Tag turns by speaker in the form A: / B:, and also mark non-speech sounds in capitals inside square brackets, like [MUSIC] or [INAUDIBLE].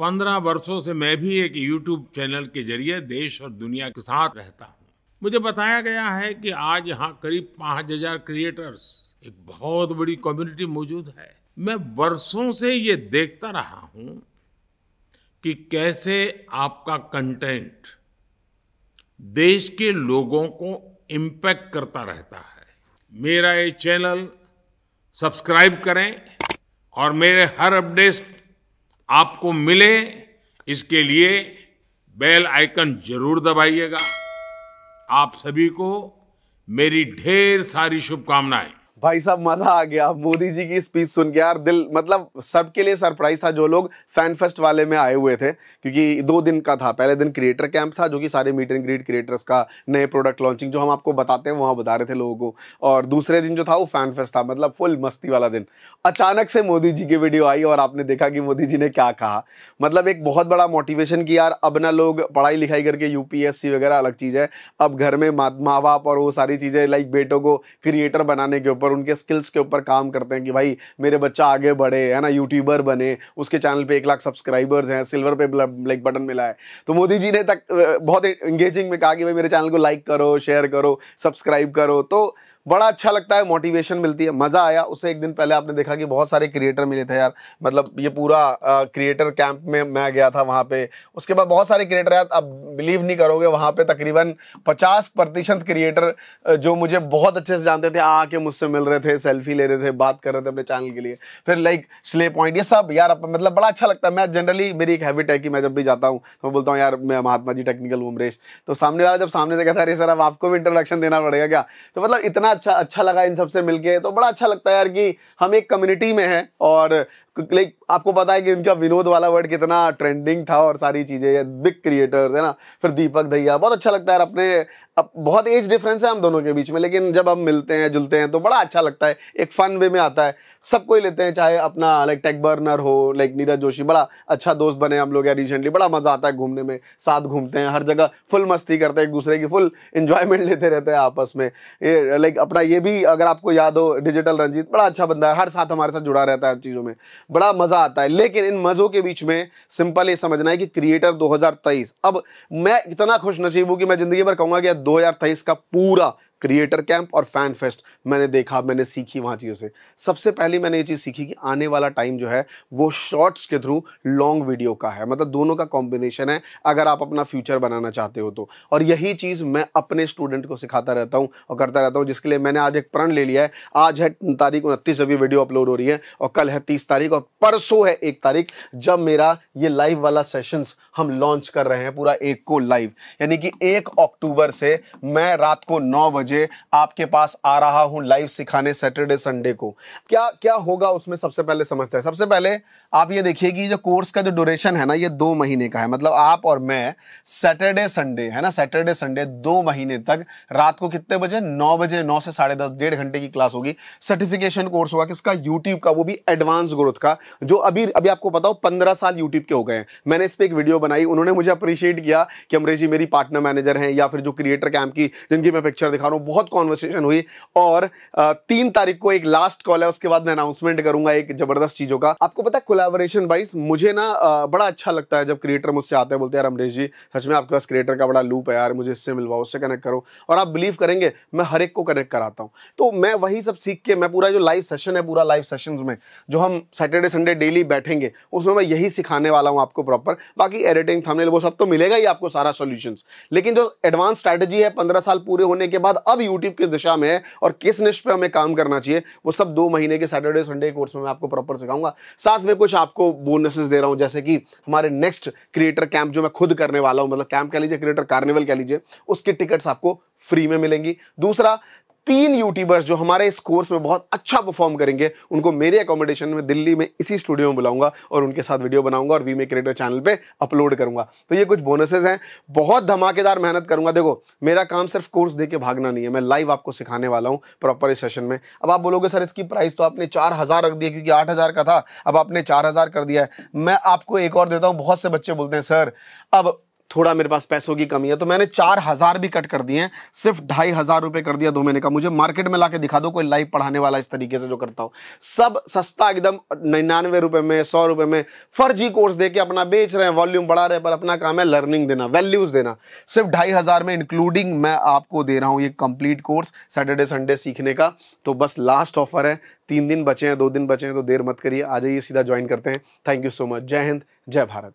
A: पंद्रह वर्षों से मैं भी एक यूट्यूब चैनल के जरिए देश और दुनिया के साथ रहता हूँ मुझे बताया गया है कि आज यहाँ करीब पाँच हजार क्रिएटर्स एक बहुत बड़ी कम्युनिटी मौजूद है मैं वर्षों से ये देखता रहा हूँ कि कैसे आपका कंटेंट देश के लोगों को इम्पैक्ट करता रहता है मेरा ये चैनल सब्सक्राइब करें और मेरे हर अपडेट्स आपको मिले इसके लिए बेल आइकन जरूर दबाइएगा आप सभी को मेरी ढेर सारी शुभकामनाएं
B: भाई साहब मजा आ गया मोदी जी की स्पीच सुन के यार दिल मतलब सबके लिए सरप्राइज था जो लोग फैन फेस्ट वाले में आए हुए थे क्योंकि दो दिन का था पहले दिन क्रिएटर कैंप था जो कि सारे मीट एंड ग्रीट क्रिएटर्स का नए प्रोडक्ट लॉन्चिंग जो हम आपको बताते हैं वहाँ बता रहे थे लोगों को और दूसरे दिन जो था वो फैन फेस्ट था मतलब फुल मस्ती वाला दिन अचानक से मोदी जी की वीडियो आई और आपने देखा कि मोदी जी ने क्या कहा मतलब एक बहुत बड़ा मोटिवेशन की यार अब ना लोग पढ़ाई लिखाई करके यूपीएससी वगैरह अलग चीज़ है अब घर में माँ बाप और वो सारी चीज़ें लाइक बेटों को क्रिएटर बनाने के ऊपर ऊपर उनके स्किल्स के ऊपर काम करते हैं कि भाई मेरे बच्चा आगे बढ़े है ना यूट्यूबर बने उसके चैनल पे एक लाख सब्सक्राइबर्स हैं सिल्वर पे लाइक बटन मिला है तो मोदी जी ने तक बहुत इंगेजिंग में कहा कि भाई मेरे चैनल को लाइक करो शेयर करो सब्सक्राइब करो तो बड़ा अच्छा लगता है मोटिवेशन मिलती है मज़ा आया उससे एक दिन पहले आपने देखा कि बहुत सारे क्रिएटर मिले थे यार मतलब ये पूरा क्रिएटर कैंप में मैं गया था वहां पे उसके बाद बहुत सारे क्रिएटर यार अब बिलीव नहीं करोगे वहां पे तकरीबन पचास प्रतिशत क्रिएटर जो मुझे बहुत अच्छे से जानते थे आके मुझसे मिल रहे थे सेल्फी ले रहे थे बात कर रहे थे अपने चैनल के लिए फिर लाइक स्ले पॉइंट ये सब यार मतलब बड़ा अच्छा लगता है मैं जनरली मेरी एक हैबिट है कि मैं जब भी जाता हूँ तो मैं बोलता हूँ यार मैं महात्मा जी टेक्निकल उमरेश तो सामने वाला जब सामने से कहता है अरे सर अब आपको भी इंट्रोडक्शन देना पड़ेगा क्या तो मतलब इतना अच्छा अच्छा लगा इन सबसे मिलके तो बड़ा अच्छा लगता है यार कि हम एक कम्युनिटी में हैं और लाइक आपको पता है कि इनका विनोद वाला वर्ड कितना ट्रेंडिंग था और सारी चीज़ें बिग क्रिएटर्स है ना फिर दीपक दहिया बहुत अच्छा लगता है अपने अब बहुत एज डिफरेंस है हम दोनों के बीच में लेकिन जब हम मिलते हैं जुलते हैं तो बड़ा अच्छा लगता है एक फ़न वे में आता है सबको ही लेते हैं चाहे अपना लाइक टेक बर्नर हो लाइक नीरज जोशी बड़ा अच्छा दोस्त बने हम लोग यार रिसेंटली बड़ा मज़ा आता है घूमने में साथ घूमते हैं हर जगह फुल मस्ती करते हैं एक दूसरे की फुल इंजॉयमेंट [LAUGHS] लेते रहते हैं आपस में ये लाइक अपना ये भी अगर आपको याद हो डिजिटल रंजीत बड़ा अच्छा बंदा है हर साथ हमारे साथ जुड़ा रहता है हर चीज़ों में बड़ा मज़ा आता है लेकिन इन मज़ों के बीच में सिंपल ये समझना है कि क्रिएटर 2023 अब मैं इतना खुश नसीब हूं कि मैं ज़िंदगी भर कहूंगा कि यार 2023 का पूरा क्रिएटर कैंप और फैन फेस्ट मैंने देखा मैंने सीखी वहाँ चीज़ों से सबसे पहले मैंने ये चीज़ सीखी कि आने वाला टाइम जो है वो शॉर्ट्स के थ्रू लॉन्ग वीडियो का है मतलब दोनों का कॉम्बिनेशन है अगर आप अपना फ्यूचर बनाना चाहते हो तो और यही चीज़ मैं अपने स्टूडेंट को सिखाता रहता हूँ और करता रहता हूँ जिसके लिए मैंने आज एक प्रण ले लिया है आज है तारीख उनतीस भी वीडियो अपलोड हो रही है और कल है तीस तारीख और परसों है एक तारीख जब मेरा ये लाइव वाला सेशंस हम लॉन्च कर रहे हैं पूरा एक को लाइव यानी कि एक अक्टूबर से मैं रात को नौ बजे बजे आपके पास आ रहा हूं लाइव सिखाने सैटरडे संडे को क्या क्या होगा उसमें सबसे पहले समझते हैं सबसे पहले आप ये देखिए कि जो कोर्स का जो ड्यूरेशन है ना ये दो महीने का है मतलब आप और मैं सैटरडे संडे है ना सैटरडे संडे दो महीने तक रात को कितने बजे नौ बजे नौ से साढ़े दस डेढ़ घंटे की क्लास होगी सर्टिफिकेशन कोर्स होगा किसका यूट्यूब का वो भी एडवांस ग्रोथ का जो अभी अभी आपको बताओ पंद्रह साल यूट्यूब के हो गए हैं मैंने इस पर एक वीडियो बनाई उन्होंने मुझे अप्रिशिएट किया कि अमरेश जी मेरी पार्टनर मैनेजर हैं या फिर जो क्रिएटर कैम्प की जिनकी मैं पिक्चर दिखा रहा हूँ हूँ बहुत कॉन्वर्सेशन हुई और तीन तारीख को एक लास्ट कॉल है उसके बाद मैं अनाउंसमेंट करूंगा एक जबरदस्त चीजों का आपको पता है कोलाबोरेशन वाइज मुझे ना बड़ा अच्छा लगता है जब क्रिएटर मुझसे आते हैं बोलते हैं यार अमरीश जी सच में आपके पास क्रिएटर का बड़ा लूप है यार मुझे इससे मिलवाओ उससे कनेक्ट करो और आप बिलीव करेंगे मैं हर एक को कनेक्ट कराता हूँ तो मैं वही सब सीख के मैं पूरा जो लाइव सेशन है पूरा लाइव सेशन में जो हम सैटरडे संडे डेली बैठेंगे उसमें मैं यही सिखाने वाला हूँ आपको प्रॉपर बाकी एडिटिंग थंबनेल वो सब तो मिलेगा ही आपको सारा सॉल्यूशंस लेकिन जो एडवांस स्ट्रैटेजी है पंद्रह साल पूरे होने के बाद अब यूट्यूब किस दिशा में है और किस निश पे हमें काम करना चाहिए वो सब दो महीने के सैटरडे संडे कोर्स में मैं आपको प्रॉपर सिखाऊंगा साथ में कुछ आपको बोनसेस दे रहा हूँ जैसे कि हमारे नेक्स्ट क्रिएटर कैंप जो मैं खुद करने वाला हूँ मतलब कैंप कह लीजिए क्रिएटर कार्निवल कह लीजिए उसकी टिकट्स आपको फ्री में मिलेंगी दूसरा तीन यूट्यूबर्स जो हमारे इस कोर्स में बहुत अच्छा परफॉर्म करेंगे उनको मेरे अकोमोडेशन में दिल्ली में इसी स्टूडियो में बुलाऊंगा और उनके साथ वीडियो बनाऊंगा और वी मे क्रिएटर चैनल पे अपलोड करूंगा तो ये कुछ बोनसेस हैं बहुत धमाकेदार मेहनत करूंगा देखो मेरा काम सिर्फ कोर्स दे के भागना नहीं है मैं लाइव आपको सिखाने वाला हूँ प्रॉपर इस सेशन में अब आप बोलोगे सर इसकी प्राइस तो आपने चार हज़ार रख दिया क्योंकि आठ हज़ार का था अब आपने चार हज़ार कर दिया है मैं आपको एक और देता हूँ बहुत से बच्चे बोलते हैं सर अब थोड़ा मेरे पास पैसों की कमी है तो मैंने चार हजार भी कट कर दिए सिर्फ ढाई हजार रुपए कर दिया दो महीने का मुझे मार्केट में ला के दिखा दो कोई लाइव पढ़ाने वाला इस तरीके से जो करता हो सब सस्ता एकदम निन्यानवे रुपए में सौ रुपए में फर्जी कोर्स दे के अपना बेच रहे हैं वॉल्यूम बढ़ा रहे हैं पर अपना काम है लर्निंग देना वैल्यूज देना सिर्फ ढाई हजार में इंक्लूडिंग मैं आपको दे रहा हूँ ये कंप्लीट कोर्स सैटरडे संडे सीखने का तो बस लास्ट ऑफर है तीन दिन बचे हैं दो दिन बचे हैं तो देर मत करिए आ जाइए सीधा ज्वाइन करते हैं थैंक यू सो मच जय हिंद जय भारत